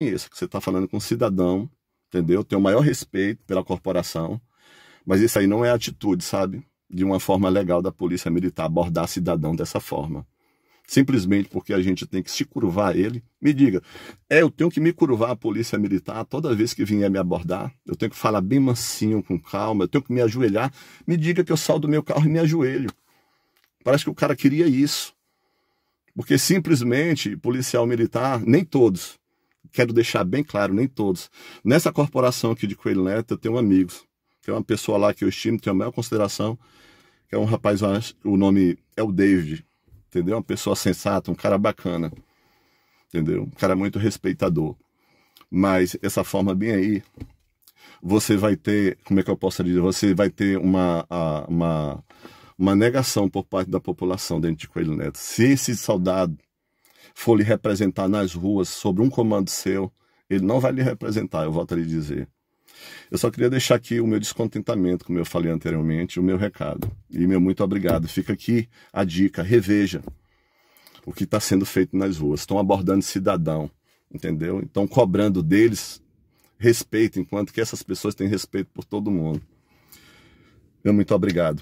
isso, que você está falando com um cidadão, entendeu? Tenho o maior respeito pela corporação, mas isso aí não é atitude, sabe? De uma forma legal da polícia militar abordar cidadão dessa forma. Simplesmente porque a gente tem que se curvar a ele. Me diga, é, eu tenho que me curvar a polícia militar toda vez que vier me abordar? Eu tenho que falar bem mansinho, com calma, eu tenho que me ajoelhar? Me diga que eu saldo do meu carro e me ajoelho. Parece que o cara queria isso. Porque simplesmente policial militar, nem todos, quero deixar bem claro, nem todos. Nessa corporação aqui de Coelho Neto, eu tenho amigos. Tem uma pessoa lá que eu estimo, tenho a maior consideração, que é um rapaz, o nome é o David, entendeu? Uma pessoa sensata, um cara bacana, entendeu? Um cara muito respeitador. Mas essa forma bem aí, você vai ter, como é que eu posso dizer? Você vai ter uma, uma, uma negação por parte da população dentro de Coelho Neto. Se esse soldado for lhe representar nas ruas sobre um comando seu, ele não vai lhe representar, eu volto a lhe dizer. Eu só queria deixar aqui o meu descontentamento, como eu falei anteriormente, o meu recado. E meu muito obrigado. Fica aqui a dica, reveja o que está sendo feito nas ruas. Estão abordando cidadão, entendeu? Estão cobrando deles respeito, enquanto que essas pessoas têm respeito por todo mundo. Meu muito obrigado.